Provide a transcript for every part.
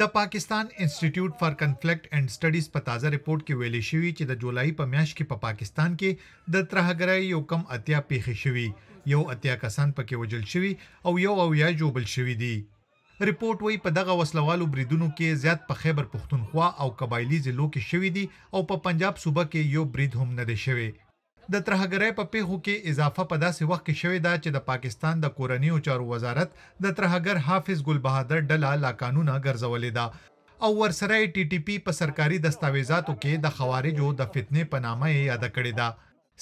د پاکستان انسټیټیوټ فار کنفلیکټ اینڈ سټډیز په تازه ریپورت کې ویلي شوی چې د جولای په میاشت کې په پا پاکستان کې د ترهګرۍ یو کم اتیا پیښې شوی یو اتیا کسان پکې وجل شوی او یو او یا جوبل شوی دی ریپورت وایي په دغه وسلوالو بریدونو کې زیات په خیبر پښتونخوا او قبایلی ځلو کې شوی دی او په پنجاب صوبه کې یو برید هم نه دی شوی د ترهګرۍ په پیښو کې اضافه په داسې وخت کې شوې ده چې د پاکستان د کورنیو چارو وزارت د ترهګر حافظ ګل بهادر ډله لا قانونه ګرځولې ده او ورسره ټي ټي پی په سرکاري دستاویزاتو کې د خوارجو د فتنې په نامه یاد کړی دا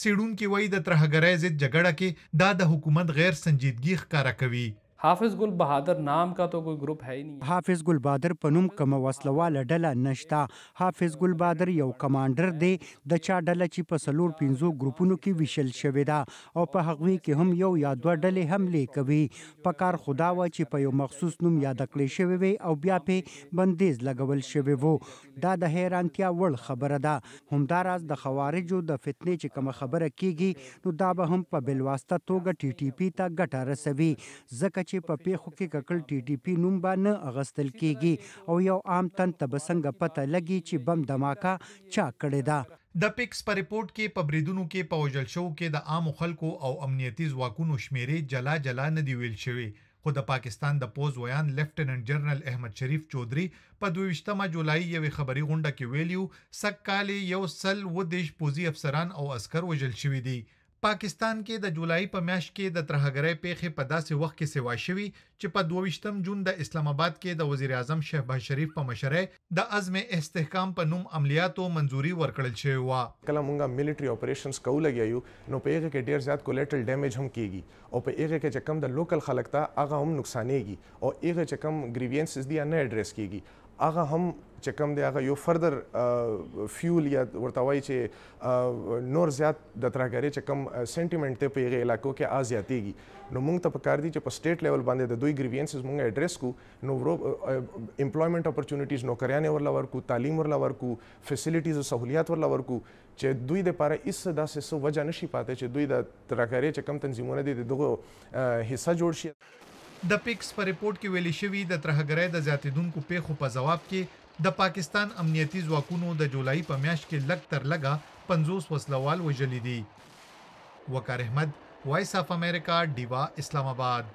سیډون کې وای د ترهګرۍ ضد جګړه کې دا د حکومت غیر سنجیدګي ښکارا کوي حافظ ګل بهادر نام کا تو کوئی ګروپ ہے ہی نہیں حافظ ګل بهادر په نوم کوم وسلواله ډله نشتا حافظ ګل بهادر یو کمانډر دی د چا ډله چې په سلور پنځو ګروپونو کې ویشل شوې ده او په هغوی کې هم یو یا دوه ډلې حمله کوي په کار خدا و چې په یو مخصوص نوم یاد کړی شوی وي او بیا په بندیز لګول شوی وو دا د حیرانتیا وړ خبره ده همداراز د خوارجو د فتنې چې کوم خبره کیږي نو دا به هم په بلواسطه توګه ټي ټي پی ته ګټه رسوي ځکه چې په پیښو کې ککل ټي ټي پی نوم باندې اغستل کیږي او یو عام تن تبسنګ پته لګي چې بم دماکا چا کړی دا د پیکس پر ریپورت کې په بریدونو کې په وجل شو کې د عام خلکو او امنیتي ځواکونو شمیرې جلا جلا نه دی ویل شوی خو د پاکستان د پوز ویان لیفټننټ جنرال احمد شریف چودري په 22 جولای یوې خبري غونډه کې ویلیو سکه کال یو سل و دیش پوزي افسران او عسكر وجل شوی دی پاکستان کې د جولای په میاشت کې د ترهګرۍ پیښې په داسې وخت کې سوا شوې چې په 22م جون د اسلام آباد کې د وزیر اعظم شهباز شریف په مشرۍ د عزم استحکام په نوم عملیاتو منځوري ورکړل شوې و کله مونږه ملټری اپریشنز کول لګیو نو په هغه کې ډیر زیات کولیټرل ډیمیج هم کیږي او په هغه کې چې کم د لوکل خلک ته هغه هم نقصانېږي او هغه چې کم گریوینسز دي نه اډریس کیږي هغه هم چې کوم دی هغه یو فردر فیول یا ورته وایي چې نور زیات د ترهګرۍ چې کوم سینټیمنټ ته په هغه علاقو کې آ زیاتېږي نو موږ ته پکار دي چې په سټیټ لیول باندې د دوی گریوینسز موږ اډریس کو نو ورو امپلویمنت اپورتونټیز نوکریانې ورلا ورکو تعلیم ورلا ورکو فیسیلیټیز او سہولیات ورلا ورکو چې دوی د پاره ایس داسې سو وجه نشي پاتې چې دوی د ترهګرۍ چې کوم تنظیمونه دي دغه حصہ جوړ شي د پیکس په ریپورت کې ویل شوی د ترهګرۍ د زیاتیدونکو پیښو په جواب کې د پاکستان امنیتي ځواکونو د جولای په میاشت کې لګ تر لګه 50 وسلوال وژلي دي وقار احمد وایس اف امریکا ډیوا اسلام آباد